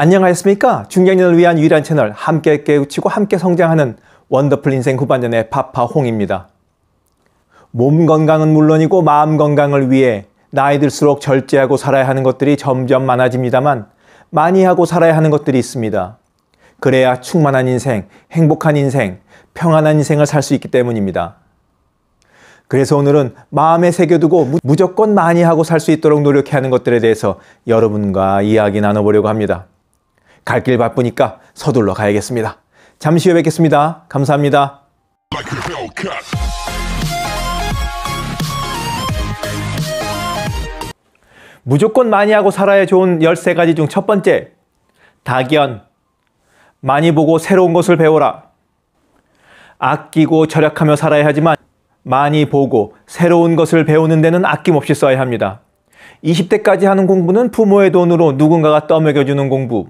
안녕하셨습니까? 중장년을 위한 유일한 채널 함께 깨우치고 함께 성장하는 원더풀 인생 후반전의 파파홍입니다. 몸 건강은 물론이고 마음 건강을 위해 나이 들수록 절제하고 살아야 하는 것들이 점점 많아집니다만 많이 하고 살아야 하는 것들이 있습니다. 그래야 충만한 인생, 행복한 인생, 평안한 인생을 살 수 있기 때문입니다. 그래서 오늘은 마음에 새겨두고 무조건 많이 하고 살 수 있도록 노력해야 하는 것들에 대해서 여러분과 이야기 나눠보려고 합니다. 갈길 바쁘니까 서둘러 가야겠습니다. 잠시 후에 뵙겠습니다. 감사합니다. 무조건 많이 하고 살아야 좋은 13가지 중 첫 번째, 다견. 많이 보고 새로운 것을 배워라. 아끼고 절약하며 살아야 하지만 많이 보고 새로운 것을 배우는 데는 아낌없이 써야 합니다. 20대까지 하는 공부는 부모의 돈으로 누군가가 떠먹여주는 공부.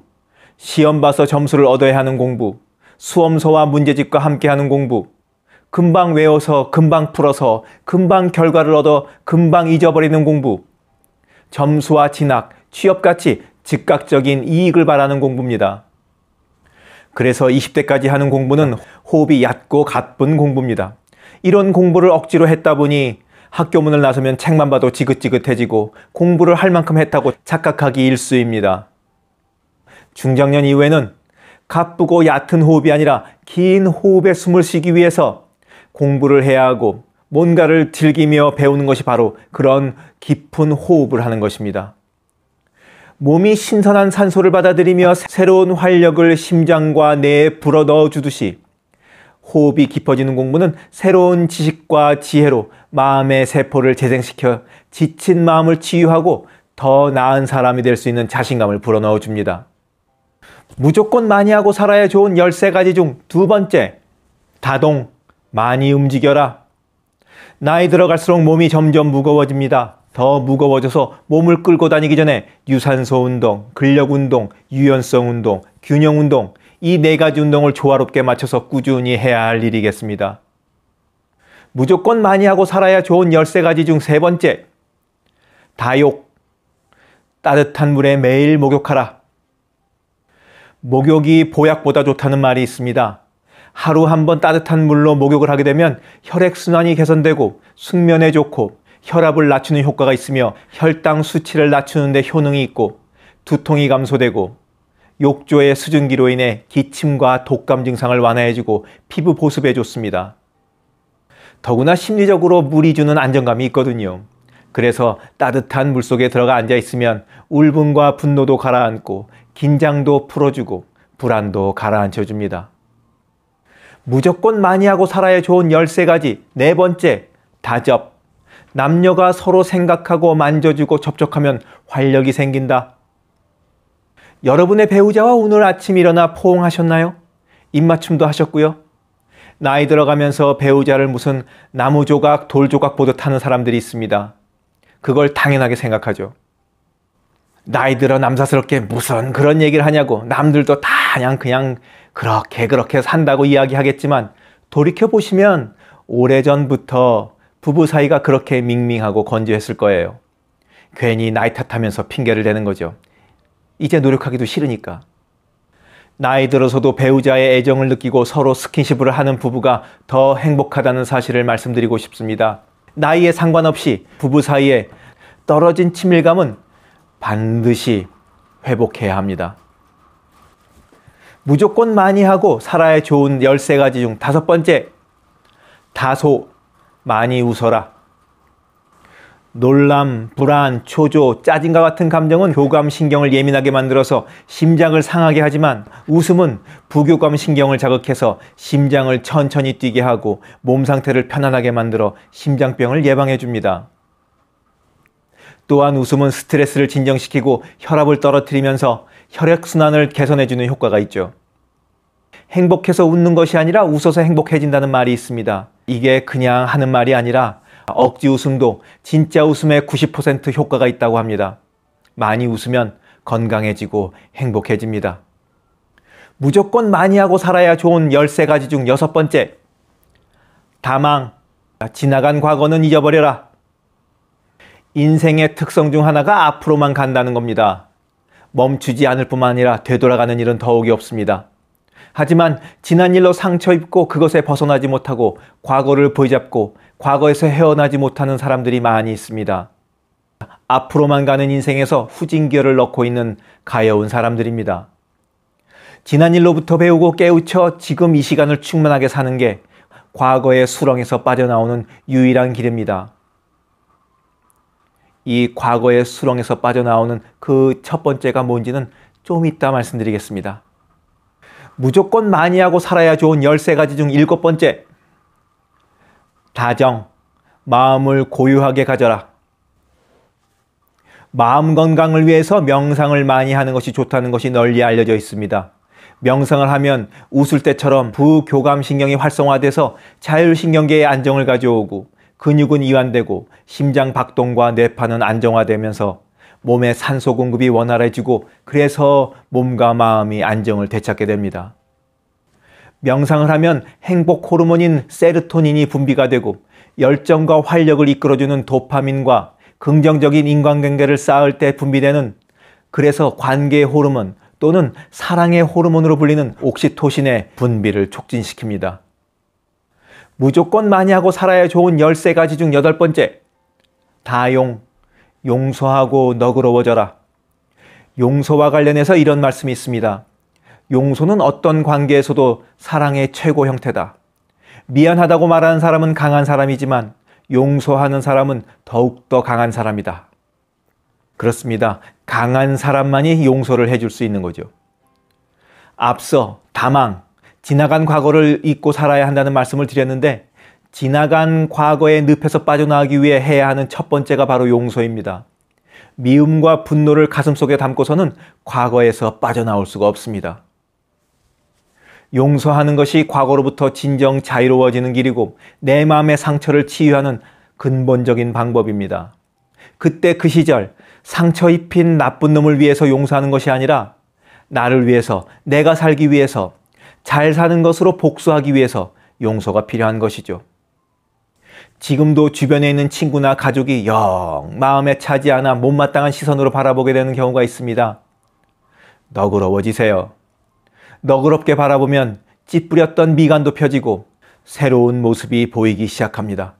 시험 봐서 점수를 얻어야 하는 공부, 수험서와 문제집과 함께 하는 공부, 금방 외워서 금방 풀어서 금방 결과를 얻어 금방 잊어버리는 공부, 점수와 진학, 취업같이 즉각적인 이익을 바라는 공부입니다. 그래서 20대까지 하는 공부는 호흡이 얕고 가쁜 공부입니다. 이런 공부를 억지로 했다 보니 학교 문을 나서면 책만 봐도 지긋지긋해지고 공부를 할 만큼 했다고 착각하기 일쑤입니다. 중장년 이후에는 가쁘고 얕은 호흡이 아니라 긴 호흡에 숨을 쉬기 위해서 공부를 해야 하고 뭔가를 즐기며 배우는 것이 바로 그런 깊은 호흡을 하는 것입니다. 몸이 신선한 산소를 받아들이며 새로운 활력을 심장과 뇌에 불어 넣어 주듯이 호흡이 깊어지는 공부는 새로운 지식과 지혜로 마음의 세포를 재생시켜 지친 마음을 치유하고 더 나은 사람이 될 수 있는 자신감을 불어넣어 줍니다. 무조건 많이 하고 살아야 좋은 13가지 중 두 번째, 다동, 많이 움직여라. 나이 들어갈수록 몸이 점점 무거워집니다. 더 무거워져서 몸을 끌고 다니기 전에 유산소 운동, 근력 운동, 유연성 운동, 균형 운동, 이 네 가지 운동을 조화롭게 맞춰서 꾸준히 해야 할 일이겠습니다. 무조건 많이 하고 살아야 좋은 13가지 중 세 번째, 다욕. 따뜻한 물에 매일 목욕하라. 목욕이 보약보다 좋다는 말이 있습니다. 하루 한 번 따뜻한 물로 목욕을 하게 되면 혈액순환이 개선되고 숙면에 좋고 혈압을 낮추는 효과가 있으며 혈당 수치를 낮추는데 효능이 있고 두통이 감소되고 욕조의 수증기로 인해 기침과 독감 증상을 완화해주고 피부 보습에 좋습니다. 더구나 심리적으로 물이 주는 안정감이 있거든요. 그래서 따뜻한 물속에 들어가 앉아 있으면 울분과 분노도 가라앉고 긴장도 풀어주고 불안도 가라앉혀줍니다. 무조건 많이 하고 살아야 좋은 13가지. 네 번째, 다접. 남녀가 서로 생각하고 만져주고 접촉하면 활력이 생긴다. 여러분의 배우자와 오늘 아침 일어나 포옹하셨나요? 입맞춤도 하셨고요. 나이 들어가면서 배우자를 무슨 나무 조각, 돌 조각 보듯 하는 사람들이 있습니다. 그걸 당연하게 생각하죠. 나이 들어 남사스럽게 무슨 그런 얘기를 하냐고 남들도 다 그냥 그냥 그렇게 그렇게 산다고 이야기하겠지만 돌이켜 보시면 오래전부터 부부 사이가 그렇게 밍밍하고 건조했을 거예요. 괜히 나이 탓하면서 핑계를 대는 거죠. 이제 노력하기도 싫으니까. 나이 들어서도 배우자의 애정을 느끼고 서로 스킨십을 하는 부부가 더 행복하다는 사실을 말씀드리고 싶습니다. 나이에 상관없이 부부 사이에 떨어진 친밀감은 반드시 회복해야 합니다. 무조건 많이 하고 살아야 좋은 13가지 중 다섯 번째, 다소 많이 웃어라. 놀람, 불안, 초조, 짜증과 같은 감정은 교감신경을 예민하게 만들어서 심장을 상하게 하지만 웃음은 부교감신경을 자극해서 심장을 천천히 뛰게 하고 몸 상태를 편안하게 만들어 심장병을 예방해 줍니다. 또한 웃음은 스트레스를 진정시키고 혈압을 떨어뜨리면서 혈액순환을 개선해주는 효과가 있죠. 행복해서 웃는 것이 아니라 웃어서 행복해진다는 말이 있습니다. 이게 그냥 하는 말이 아니라 억지 웃음도 진짜 웃음의 90% 효과가 있다고 합니다. 많이 웃으면 건강해지고 행복해집니다. 무조건 많이 하고 살아야 좋은 13가지 중 여섯 번째. 다망. 지나간 과거는 잊어버려라. 인생의 특성 중 하나가 앞으로만 간다는 겁니다. 멈추지 않을 뿐만 아니라 되돌아가는 일은 더욱이 없습니다. 하지만 지난 일로 상처 입고 그것에 벗어나지 못하고 과거를 보이잡고 과거에서 헤어나지 못하는 사람들이 많이 있습니다. 앞으로만 가는 인생에서 후진기어를 넣고 있는 가여운 사람들입니다. 지난 일로부터 배우고 깨우쳐 지금 이 시간을 충만하게 사는 게 과거의 수렁에서 빠져나오는 유일한 길입니다. 이 과거의 수렁에서 빠져나오는 그 첫 번째가 뭔지는 좀 이따 말씀드리겠습니다. 무조건 많이 하고 살아야 좋은 13가지 중 일곱 번째. 다정, 마음을 고유하게 가져라. 마음 건강을 위해서 명상을 많이 하는 것이 좋다는 것이 널리 알려져 있습니다. 명상을 하면 웃을 때처럼 부교감신경이 활성화돼서 자율신경계의 안정을 가져오고 근육은 이완되고 심장 박동과 뇌파는 안정화되면서 몸의 산소 공급이 원활해지고 그래서 몸과 마음이 안정을 되찾게 됩니다. 명상을 하면 행복 호르몬인 세르토닌이 분비가 되고 열정과 활력을 이끌어주는 도파민과 긍정적인 인간관계를 쌓을 때 분비되는 그래서 관계 호르몬 또는 사랑의 호르몬으로 불리는 옥시토신의 분비를 촉진시킵니다. 무조건 많이 하고 살아야 좋은 13가지 중8 번째 다용, 용서하고 너그러워져라. 용서와 관련해서 이런 말씀이 있습니다. 용서는 어떤 관계에서도 사랑의 최고 형태다. 미안하다고 말하는 사람은 강한 사람이지만 용서하는 사람은 더욱더 강한 사람이다. 그렇습니다. 강한 사람만이 용서를 해줄 수 있는 거죠. 앞서 다망, 지나간 과거를 잊고 살아야 한다는 말씀을 드렸는데 지나간 과거의 늪에서 빠져나가기 위해 해야 하는 첫 번째가 바로 용서입니다. 미움과 분노를 가슴속에 담고서는 과거에서 빠져나올 수가 없습니다. 용서하는 것이 과거로부터 진정 자유로워지는 길이고 내 마음의 상처를 치유하는 근본적인 방법입니다. 그때 그 시절 상처 입힌 나쁜 놈을 위해서 용서하는 것이 아니라 나를 위해서, 내가 살기 위해서, 잘 사는 것으로 복수하기 위해서 용서가 필요한 것이죠. 지금도 주변에 있는 친구나 가족이 영 마음에 차지 않아 못마땅한 시선으로 바라보게 되는 경우가 있습니다. 너그러워지세요. 너그럽게 바라보면 찌뿌렸던 미간도 펴지고 새로운 모습이 보이기 시작합니다.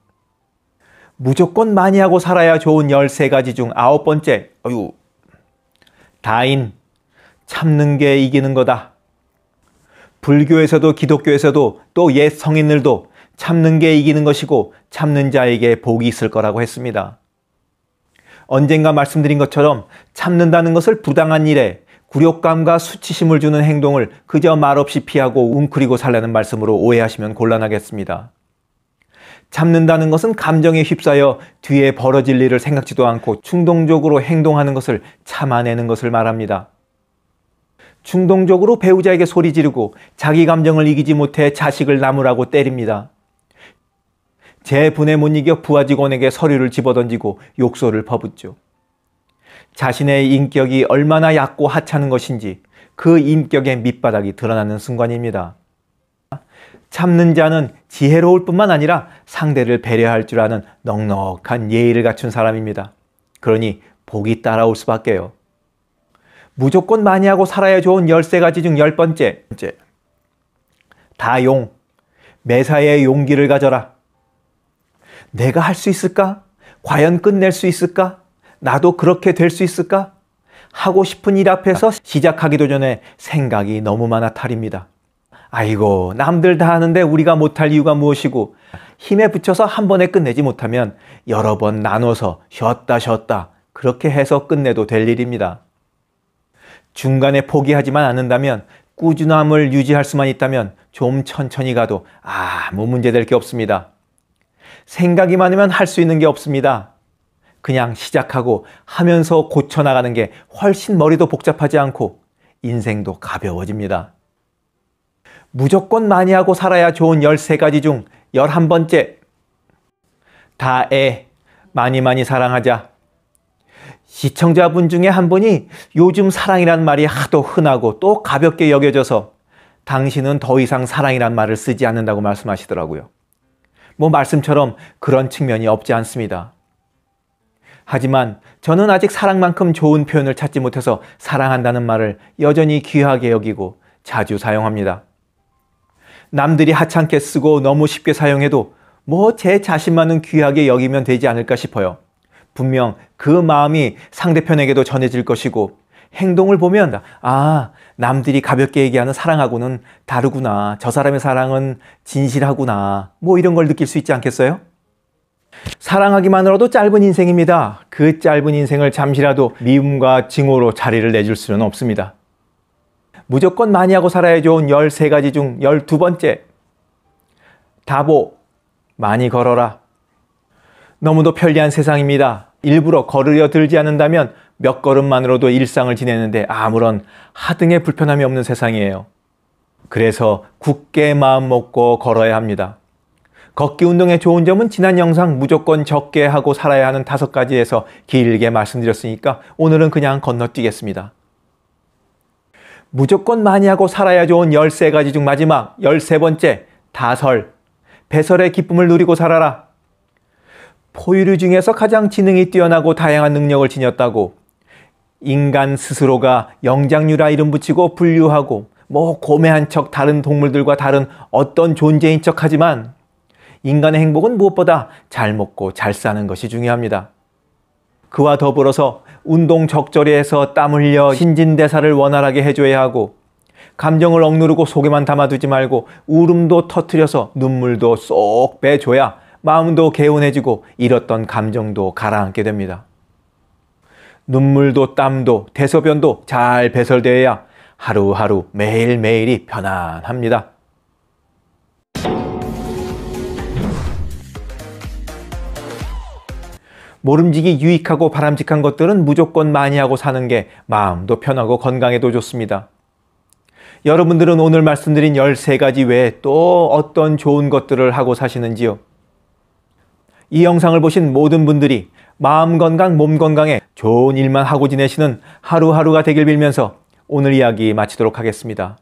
무조건 많이 하고 살아야 좋은 13가지 중 아홉 번째, 어유 다인, 참는 게 이기는 거다. 불교에서도 기독교에서도 또 옛 성인들도 참는 게 이기는 것이고 참는 자에게 복이 있을 거라고 했습니다. 언젠가 말씀드린 것처럼 참는다는 것을 부당한 일에 굴욕감과 수치심을 주는 행동을 그저 말없이 피하고 웅크리고 살라는 말씀으로 오해하시면 곤란하겠습니다. 참는다는 것은 감정에 휩싸여 뒤에 벌어질 일을 생각지도 않고 충동적으로 행동하는 것을 참아내는 것을 말합니다. 충동적으로 배우자에게 소리 지르고 자기 감정을 이기지 못해 자식을 나무라고 때립니다. 제 분에 못 이겨 부하 직원에게 서류를 집어던지고 욕설을 퍼붓죠. 자신의 인격이 얼마나 얕고 하찮은 것인지 그 인격의 밑바닥이 드러나는 순간입니다. 참는 자는 지혜로울 뿐만 아니라 상대를 배려할 줄 아는 넉넉한 예의를 갖춘 사람입니다. 그러니 복이 따라올 수밖에요. 무조건 많이 하고 살아야 좋은 13가지 중 10번째. 다용. 매사에 용기를 가져라. 내가 할 수 있을까? 과연 끝낼 수 있을까? 나도 그렇게 될 수 있을까? 하고 싶은 일 앞에서 시작하기도 전에 생각이 너무 많아 탈입니다. 아이고, 남들 다 하는데 우리가 못할 이유가 무엇이고, 힘에 붙여서 한 번에 끝내지 못하면 여러 번 나눠서 쉬었다 쉬었다 그렇게 해서 끝내도 될 일입니다. 중간에 포기하지만 않는다면 꾸준함을 유지할 수만 있다면 좀 천천히 가도 아무 문제될 게 없습니다. 생각이 많으면 할 수 있는 게 없습니다. 그냥 시작하고 하면서 고쳐나가는 게 훨씬 머리도 복잡하지 않고 인생도 가벼워집니다. 무조건 많이 하고 살아야 좋은 13가지 중 11번째. 다 애, 많이 많이 사랑하자. 시청자분 중에 한 분이 요즘 사랑이란 말이 하도 흔하고 또 가볍게 여겨져서 당신은 더 이상 사랑이란 말을 쓰지 않는다고 말씀하시더라고요. 뭐 말씀처럼 그런 측면이 없지 않습니다. 하지만 저는 아직 사랑만큼 좋은 표현을 찾지 못해서 사랑한다는 말을 여전히 귀하게 여기고 자주 사용합니다. 남들이 하찮게 쓰고 너무 쉽게 사용해도 뭐 제 자신만은 귀하게 여기면 되지 않을까 싶어요. 분명 그 마음이 상대편에게도 전해질 것이고 행동을 보면 아 남들이 가볍게 얘기하는 사랑하고는 다르구나 저 사람의 사랑은 진실하구나 뭐 이런 걸 느낄 수 있지 않겠어요? 사랑하기만으로도 짧은 인생입니다. 그 짧은 인생을 잠시라도 미움과 징오로 자리를 내줄 수는 없습니다. 무조건 많이 하고 살아야 좋은 13가지 중 12번째. 다보, 많이 걸어라. 너무도 편리한 세상입니다. 일부러 걸으려 들지 않는다면 몇 걸음만으로도 일상을 지내는데 아무런 하등의 불편함이 없는 세상이에요. 그래서 굳게 마음 먹고 걸어야 합니다. 걷기 운동의 좋은 점은 지난 영상 무조건 적게 하고 살아야 하는 다섯 가지에서 길게 말씀드렸으니까 오늘은 그냥 건너뛰겠습니다. 무조건 많이 하고 살아야 좋은 13가지 중 마지막 13번째, 다설. 배설의 기쁨을 누리고 살아라. 포유류 중에서 가장 지능이 뛰어나고 다양한 능력을 지녔다고 인간 스스로가 영장류라 이름 붙이고 분류하고 뭐 고매한 척 다른 동물들과 다른 어떤 존재인 척 하지만 인간의 행복은 무엇보다 잘 먹고 잘 사는 것이 중요합니다. 그와 더불어서 운동 적절히 해서 땀 흘려 신진대사를 원활하게 해줘야 하고 감정을 억누르고 속에만 담아두지 말고 울음도 터트려서 눈물도 쏙 빼줘야 마음도 개운해지고 잃었던 감정도 가라앉게 됩니다. 눈물도 땀도 대소변도 잘 배설되어야 하루하루 매일매일이 편안합니다. 모름지기 유익하고 바람직한 것들은 무조건 많이 하고 사는 게 마음도 편하고 건강에도 좋습니다. 여러분들은 오늘 말씀드린 13가지 외에 또 어떤 좋은 것들을 하고 사시는지요? 이 영상을 보신 모든 분들이 마음 건강, 몸 건강에 좋은 일만 하고 지내시는 하루하루가 되길 빌면서 오늘 이야기 마치도록 하겠습니다.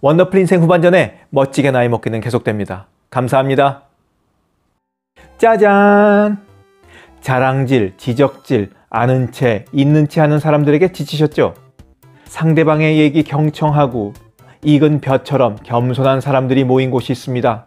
원더풀 인생 후반전에 멋지게 나이 먹기는 계속됩니다. 감사합니다. 짜잔! 자랑질, 지적질, 아는 채, 있는 채 하는 사람들에게 지치셨죠? 상대방의 얘기 경청하고 익은 벼처럼 겸손한 사람들이 모인 곳이 있습니다.